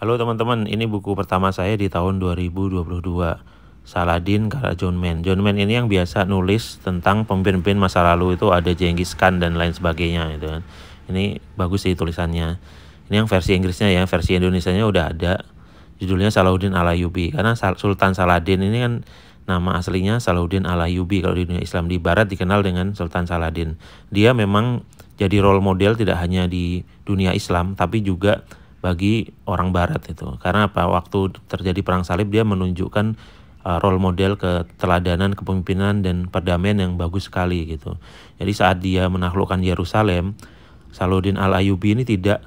Halo teman-teman, ini buku pertama saya di tahun 2022. Saladin karya John Mann. John Mann ini yang biasa nulis tentang pemimpin-pemimpin masa lalu itu ada Genghis Khan dan lain sebagainya gitu kan. Ini bagus sih tulisannya. Ini yang versi Inggrisnya ya, versi Indonesianya udah ada. Judulnya Salahuddin Alayubi Yubi karena Sultan Saladin ini kan nama aslinya Salahuddin Alayubi Yubi. kalau di dunia Islam di barat dikenal dengan Sultan Saladin. Dia memang jadi role model tidak hanya di dunia Islam tapi juga bagi orang Barat itu. Karena apa? Waktu terjadi perang salib dia menunjukkan uh, role model keteladanan kepemimpinan dan perdamaian yang bagus sekali gitu. Jadi saat dia menaklukkan Yerusalem, saladin al ayyubi ini tidak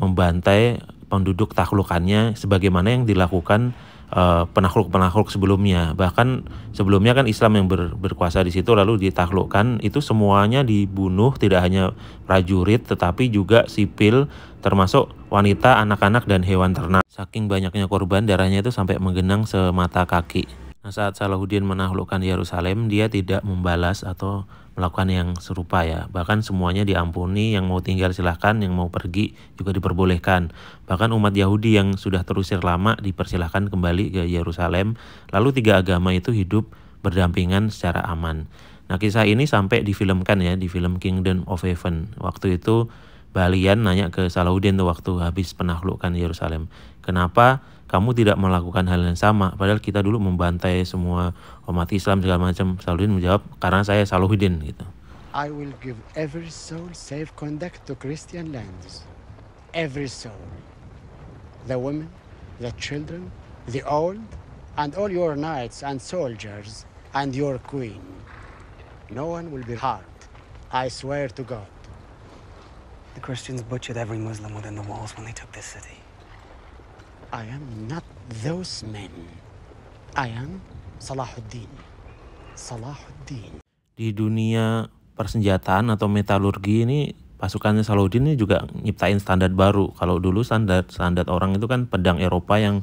membantai penduduk taklukannya sebagaimana yang dilakukan penakluk uh, penakluk-penakluk sebelumnya. Bahkan sebelumnya kan Islam yang ber, berkuasa di situ lalu ditaklukkan itu semuanya dibunuh tidak hanya prajurit tetapi juga sipil termasuk wanita, anak-anak, dan hewan ternak. Saking banyaknya korban, darahnya itu sampai menggenang semata kaki. Nah, saat Salahuddin menaklukkan Yerusalem, dia tidak membalas atau melakukan yang serupa ya. Bahkan semuanya diampuni, yang mau tinggal silahkan, yang mau pergi juga diperbolehkan. Bahkan umat Yahudi yang sudah terusir lama dipersilahkan kembali ke Yerusalem. Lalu tiga agama itu hidup berdampingan secara aman. Nah kisah ini sampai difilmkan ya di film Kingdom of Heaven. Waktu itu Balian nanya ke Salahuddin tuh waktu habis penaklukan Yerusalem. Kenapa kamu tidak melakukan hal yang sama? Padahal kita dulu membantai semua umat Islam segala macam. Salahuddin menjawab, karena saya Salahuddin gitu. I will give every soul safe conduct to Christian lands. Every soul. The women, the children, the old, and all your knights and soldiers, and your queen. No one will be harmed. I swear to God. The Christians butchered every Muslim within the walls when they took this city. I am not those men. I am Salahuddin. Salahuddin. Di dunia persenjataan atau metalurgi ini pasukannya Salahuddin ini juga nyiptain standar baru. Kalau dulu standar standar orang itu kan pedang Eropa yang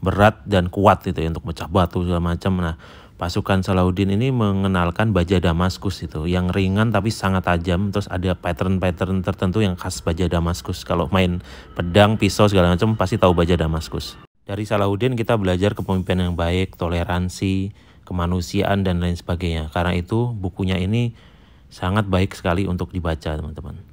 berat dan kuat itu ya untuk mecah batu segala macam. Nah, pasukan Salahuddin ini mengenalkan baja Damaskus itu yang ringan tapi sangat tajam terus ada pattern-pattern tertentu yang khas baja Damaskus kalau main pedang pisau segala macam pasti tahu baja Damaskus dari Salahuddin kita belajar kepemimpinan yang baik toleransi kemanusiaan dan lain sebagainya karena itu bukunya ini sangat baik sekali untuk dibaca teman-teman